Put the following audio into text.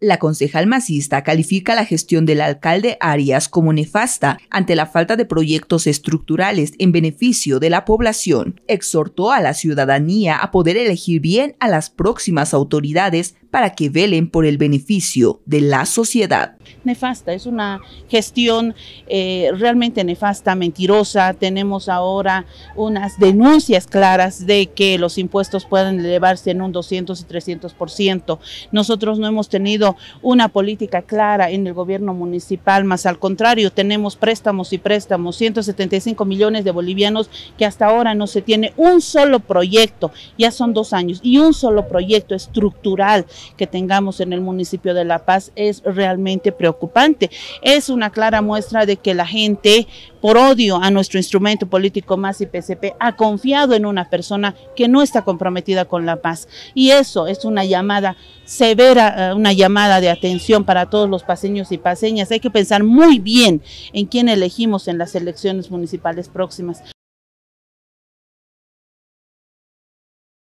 La concejal masista califica la gestión del alcalde Arias como nefasta ante la falta de proyectos estructurales en beneficio de la población. Exhortó a la ciudadanía a poder elegir bien a las próximas autoridades para que velen por el beneficio de la sociedad. Nefasta, es una gestión eh, realmente nefasta, mentirosa. Tenemos ahora unas denuncias claras de que los impuestos pueden elevarse en un 200 y 300%. Nosotros no hemos tenido una política clara en el gobierno municipal, más al contrario, tenemos préstamos y préstamos, 175 millones de bolivianos que hasta ahora no se tiene un solo proyecto, ya son dos años, y un solo proyecto estructural que tengamos en el municipio de La Paz es realmente preocupante. Es una clara muestra de que la gente por odio a nuestro instrumento político más y PCP, ha confiado en una persona que no está comprometida con la paz. Y eso es una llamada severa, eh, una llamada de atención para todos los paseños y paseñas. Hay que pensar muy bien en quién elegimos en las elecciones municipales próximas.